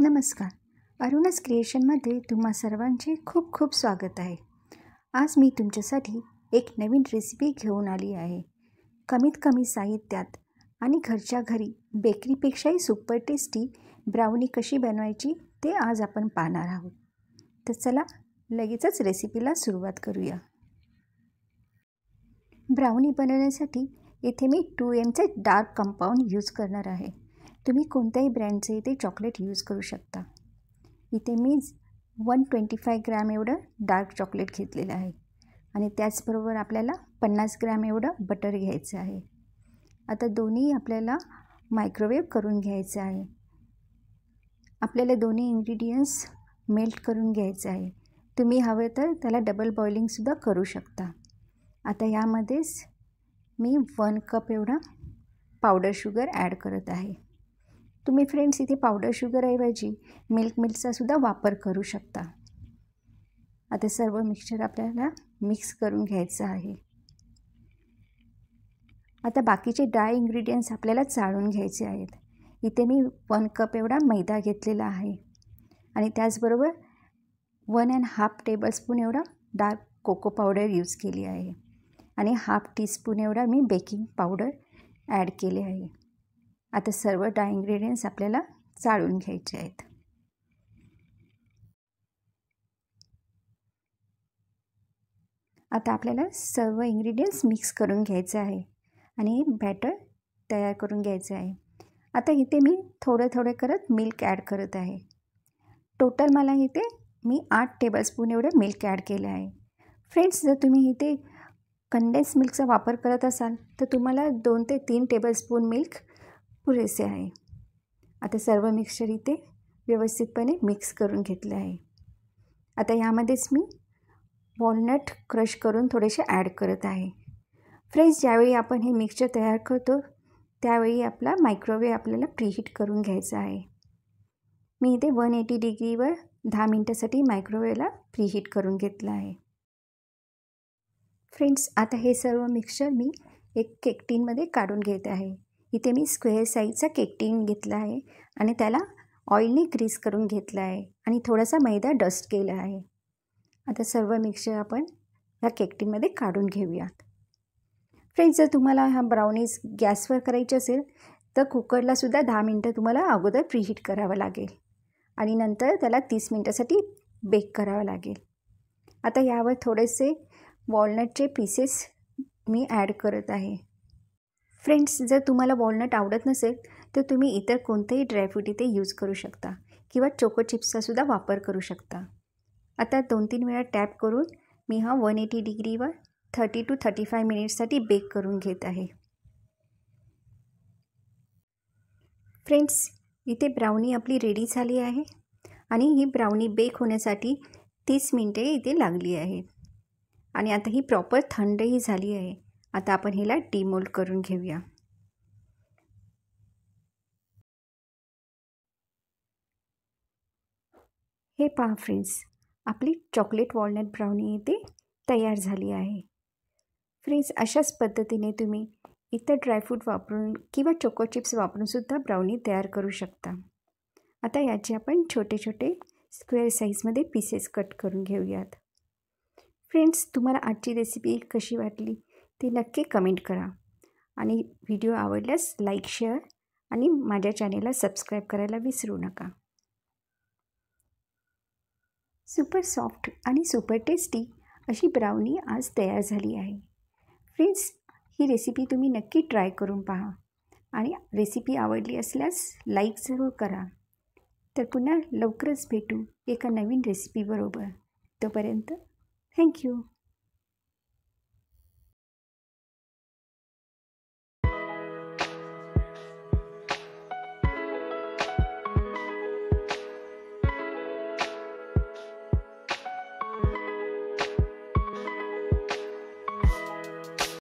नमस्कार अरुणास क्रिएशनमध्ये तुम्हा सर्वांचे खूप खूप स्वागत आहे आज मी तुमच्यासाठी एक नवीन रेसिपी घेऊन आली आहे कमीत कमी साहित्यात आणि घरच्या घरी बेकरीपेक्षाही सुपर टेस्टी ब्राउनी कशी बनवायची ते आज आपण पाहणार आहोत तर चला लगेचच रेसिपीला सुरुवात करूया ब्राउनी बनवण्यासाठी इथे मी टू एमचे डार्क कंपाऊंड यूज करणार आहे तुम्ही कोणत्याही ब्रँडचे इथे चॉकलेट यूज करू शकता इथे मी वन ट्वेंटी फाय ग्रॅम एवढं डार्क चॉकलेट घेतलेलं आहे आणि त्याचबरोबर आपल्याला पन्नास ग्रॅम एवढं बटर घ्यायचं आहे आता दोन्ही आपल्याला मायक्रोवेव्ह करून घ्यायचं आहे आपल्याला दोन्ही इन्ग्रेडियंट्स मेल्ट करून घ्यायचं आहे तुम्ही हवे तर त्याला डबल बॉइलिंगसुद्धा करू शकता आता ह्यामध्येच मी वन कप एवढा पावडर शुगर ॲड करत आहे तुम्ही फ्रेंड्स इथे पावडर शुगरऐवजी मिल्क मिल्कचासुद्धा वापर करू शकता आता सर्व मिक्सचर आपल्याला मिक्स करून घ्यायचं आहे आता बाकीचे ड्राय इन्ग्रेडियंट्स आपल्याला चाळून घ्यायचे आहेत इथे मी वन कप एवढा मैदा घेतलेला आहे आणि त्याचबरोबर वन अँड हाफ टेबलस्पून एवढा डार्क कोको पावडर यूज केली आहे आणि हाफ टीस्पून एवढा मी बेकिंग पावडर ॲड केले आहे आता सर्व ड्राय इंग्रेडियंट्स आपल्याला चाळून घ्यायचे आहेत आता आपल्याला सर्व इन्ग्रेडियंट्स मिक्स करून घ्यायचं आहे आणि बॅटर तयार करून घ्यायचं आहे आता इथे मी थोडे थोडे करत मिल्क ॲड करत आहे टोटल मला इथे मी आठ टेबलस्पून एवढं मिल्क ॲड केलं आहे फ्रेंड्स जर तुम्ही इथे कंडेन्स मिल्कचा वापर करत असाल तर तुम्हाला दोन ते तीन टेबलस्पून मिल्क पुरेसे आहे आता सर्व मिक्सचर इथे व्यवस्थितपणे मिक्स करून घेतले आहे आता यामध्येच मी वॉलनट क्रश करून थोडेसे ॲड करत आहे फ्रेंड्स ज्यावेळी आपण हे मिक्सचर तयार करतो त्यावेळी आपला मायक्रोवेव्ह आपल्याला प्रीहीट करून घ्यायचा आहे मी इथे वन एटी डिग्रीवर दहा मिनटासाठी मायक्रोवेवला प्रीहीट करून घेतलं आहे फ्रेंड्स आता हे सर्व मिक्सचर मी एक केकटीनमध्ये काढून घेत आहे इथे मी स्क्वेअर साईजचा केक घेतला आहे आणि त्याला ऑइलने ग्रीस करून घेतला आहे आणि थोडासा मैदा डस्ट केला आहे आता सर्व मिक्सर आपण ह्या केकटीनमध्ये काढून घेऊयात फ्रेंड्स जर तुम्हाला ह्या ब्राउनीज गॅसवर करायची असेल तर कुकरलासुद्धा दहा मिनटं तुम्हाला अगोदर प्रीहीट करावं लागेल आणि नंतर त्याला तीस मिनटासाठी बेक करावं लागेल आता यावर थोडेसे वॉलनटचे पीसेस मी ॲड करत आहे फ्रेंड्स जर तुम्हाला वॉलनट आवडत नसेल तर तुम्ही इतर कोणतेही ड्रायफ्रूट इथे यूज करू शकता किंवा चोको चिप्सचासुद्धा वापर करू शकता आता दोन तीन वेळा टॅप करून मी हा वन एटी डिग्रीवर थर्टी टू थर्टी फाय मिनिट्ससाठी बेक करून घेत आहे फ्रेंड्स इथे ब्राउनी आपली रेडी झाली आहे आणि ही ब्राउनी बेक होण्यासाठी तीस मिनटे इथे लागली आहे आणि आता ही प्रॉपर थंडही झाली आहे आता आपण हिला डीमोल्ड करून घेऊया हे पहा फ्रेंड्स आपली चॉकलेट वॉलनट ब्राउनी येथे तयार झाली आहे फ्रेंड्स अशाच पद्धतीने तुम्ही इतर ड्रायफ्रूट वापरून किंवा चोको चिप्स वापरूनसुद्धा ब्राउनी तयार करू शकता आता याचे आपण छोटे छोटे स्क्वेअर साईजमध्ये पीसेस कट करून घेऊयात फ्रेंड्स तुम्हाला आजची रेसिपी कशी वाटली ते नक्की कमेंट करा आणि व्हिडिओ आवडल्यास लाईक शेअर आणि माझ्या चॅनेलला सबस्क्राईब करायला विसरू नका सुपर सॉफ्ट आणि सुपर टेस्टी अशी ब्राउनी आज तयार झाली आहे फ्रेंड्स ही रेसिपी तुम्ही नक्की ट्राय करून पहा आणि रेसिपी आवडली असल्यास लाईक जरूर करा तर पुन्हा लवकरच भेटू एका नवीन रेसिपीबरोबर तोपर्यंत थँक्यू